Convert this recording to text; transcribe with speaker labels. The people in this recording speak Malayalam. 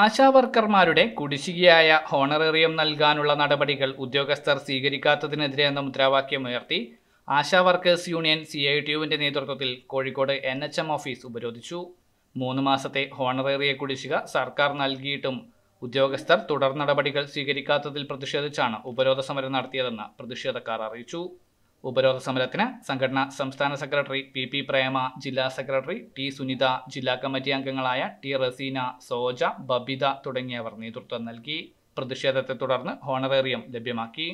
Speaker 1: ആശാവർക്കർമാരുടെ കുടിശ്ശികയായ ഹോണറേറിയം നൽകാനുള്ള നടപടികൾ ഉദ്യോഗസ്ഥർ സ്വീകരിക്കാത്തതിനെതിരെ എന്ന മുദ്രാവാക്യം ഉയർത്തി Asha workers union C I T യുവിൻ്റെ നേതൃത്വത്തിൽ Kozhikode N H M office ഉപരോധിച്ചു മൂന്ന് മാസത്തെ ഹോണറേറിയ കുടിശ്ശിക സർക്കാർ നൽകിയിട്ടും ഉദ്യോഗസ്ഥർ തുടർ നടപടികൾ സ്വീകരിക്കാത്തതിൽ പ്രതിഷേധിച്ചാണ് ഉപരോധ സമരം നടത്തിയതെന്ന് പ്രതിഷേധക്കാർ അറിയിച്ചു ഉപരോധ സമരത്തിന് സംഘടന സംസ്ഥാന സെക്രട്ടറി പി പി പ്രേമ ജില്ലാ സെക്രട്ടറി ടി സുനിത ജില്ലാ കമ്മിറ്റി അംഗങ്ങളായ ടി റസീന സോജ ബബിത തുടങ്ങിയവർ നേതൃത്വം നൽകി പ്രതിഷേധത്തെ തുടർന്ന് ഹോണറേറിയം ലഭ്യമാക്കി